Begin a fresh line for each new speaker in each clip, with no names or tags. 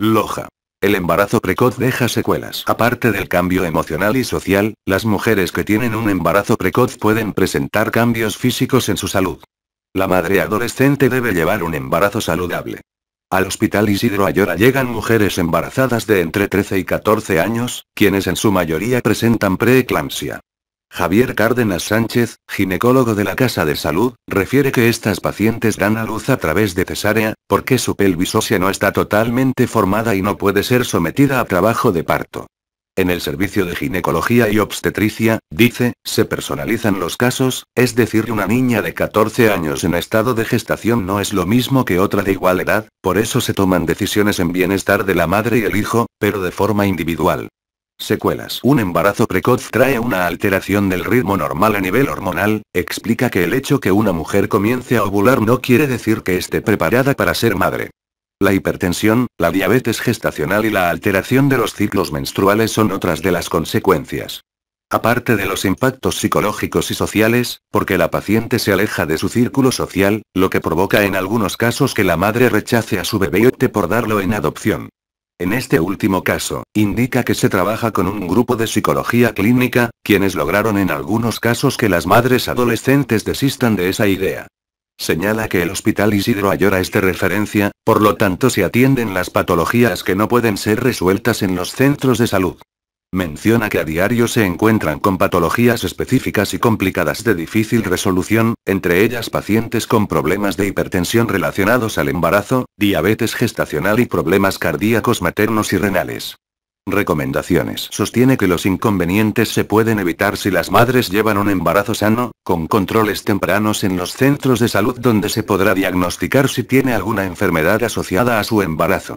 Loja. El embarazo precoz deja secuelas. Aparte del cambio emocional y social, las mujeres que tienen un embarazo precoz pueden presentar cambios físicos en su salud. La madre adolescente debe llevar un embarazo saludable. Al hospital Isidro Ayora llegan mujeres embarazadas de entre 13 y 14 años, quienes en su mayoría presentan preeclampsia. Javier Cárdenas Sánchez, ginecólogo de la Casa de Salud, refiere que estas pacientes dan a luz a través de cesárea, porque su pelvis ósea no está totalmente formada y no puede ser sometida a trabajo de parto. En el servicio de ginecología y obstetricia, dice, se personalizan los casos, es decir, una niña de 14 años en estado de gestación no es lo mismo que otra de igual edad, por eso se toman decisiones en bienestar de la madre y el hijo, pero de forma individual. Secuelas. Un embarazo precoz trae una alteración del ritmo normal a nivel hormonal, explica que el hecho que una mujer comience a ovular no quiere decir que esté preparada para ser madre. La hipertensión, la diabetes gestacional y la alteración de los ciclos menstruales son otras de las consecuencias. Aparte de los impactos psicológicos y sociales, porque la paciente se aleja de su círculo social, lo que provoca en algunos casos que la madre rechace a su bebé y por darlo en adopción. En este último caso, indica que se trabaja con un grupo de psicología clínica, quienes lograron en algunos casos que las madres adolescentes desistan de esa idea. Señala que el Hospital Isidro Ayora es de referencia, por lo tanto se atienden las patologías que no pueden ser resueltas en los centros de salud. Menciona que a diario se encuentran con patologías específicas y complicadas de difícil resolución, entre ellas pacientes con problemas de hipertensión relacionados al embarazo, diabetes gestacional y problemas cardíacos maternos y renales. Recomendaciones. Sostiene que los inconvenientes se pueden evitar si las madres llevan un embarazo sano, con controles tempranos en los centros de salud donde se podrá diagnosticar si tiene alguna enfermedad asociada a su embarazo.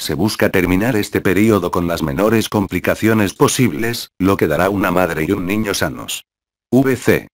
Se busca terminar este periodo con las menores complicaciones posibles, lo que dará una madre y un niño sanos. VC.